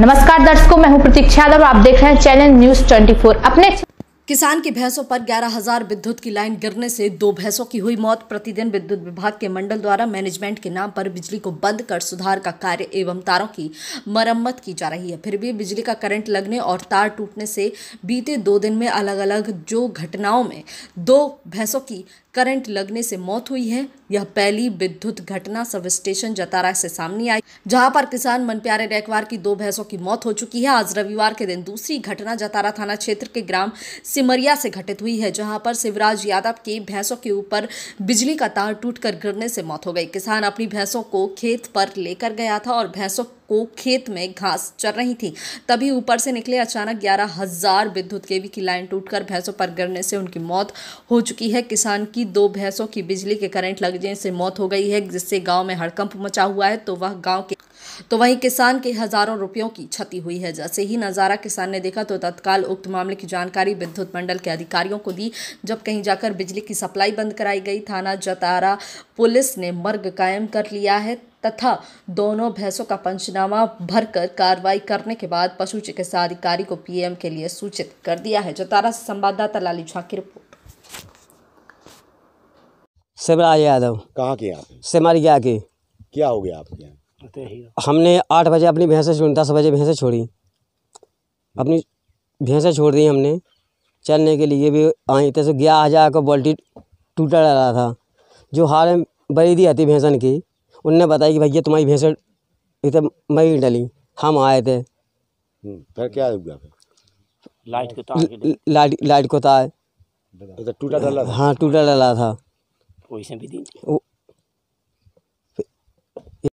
नमस्कार दर्शकों मैं हूं प्रतीक्षा यादव आप देख रहे हैं चैनल न्यूज 24 अपने किसान की भैंसों पर ग्यारह हजार विद्युत की लाइन गिरने से दो भैंसों की हुई मौत प्रतिदिन विद्युत विभाग के मंडल द्वारा मैनेजमेंट के नाम पर बिजली को बंद कर सुधार का कार्य एवं तारों की मरम्मत की जा रही है फिर भी बिजली का करंट लगने और तार टूटने से बीते दो दिन में अलग अलग जो घटनाओं में दो भैंसों की करंट लगने से मौत हुई है यह पहली विद्युत घटना सब स्टेशन जतारा से सामने आई जहां पर किसान मनप्यारे रेकवार की दो भैंसों की मौत हो चुकी है आज रविवार के दिन दूसरी घटना जतारा थाना क्षेत्र के ग्राम सिमरिया से घटित हुई है जहां पर शिवराज यादव के भैंसों के ऊपर बिजली का तार टूटकर गिरने से मौत हो गई किसान अपनी भैंसों को खेत पर लेकर गया था और भैंसों को खेत में घास चर रही थी तभी ऊपर से निकले अचानक ग्यारह हजार विद्युत केवी की लाइन टूटकर भैंसों पर गिरने से उनकी मौत हो चुकी है किसान की दो भैंसों की बिजली के करंट लगने से मौत हो गई है जिससे गाँव में हड़कंप मचा हुआ है तो वह गाँव के तो वहीं किसान के हजारों रुपयों की क्षति हुई है जैसे ही नज़ारा किसान ने देखा तो तत्काल उक्त मामले की जानकारी विद्युत मंडल के अधिकारियों को दी जब कहीं जाकर बिजली की सप्लाई बंद कराई गई थाना जतारा पुलिस ने मर्ग कायम कर लिया है तथा दोनों भैंसों का पंचनामा भरकर कार्रवाई करने के बाद पशु चिकित्सा अधिकारी को पीएम के लिए सूचित कर दिया है जतारा से संवाददाता लाली झा की रिपोर्ट शिवराज यादव कहाँ के आप सिमरिया के क्या हो गया आपके यहाँ हमने आठ बजे अपनी भैंसें छोड़ी दस बजे भैंसें छोड़ी अपनी भैंसें छोड़ दी हमने चलने के लिए भी आई तो ग्यारह हज़ार का बोल्टी टूटा रहा था जो हार बरी दी आती भैंसन की उनने बताया कि भैया तुम्हारी भैंसें इधर तो मई डली हम आए थे हम्म, फिर क्या हुआ लाइट को तो लाइट लाइट को तार तो अच्छा, टूटा डाला हाँ टूटा डाला था वैसे भी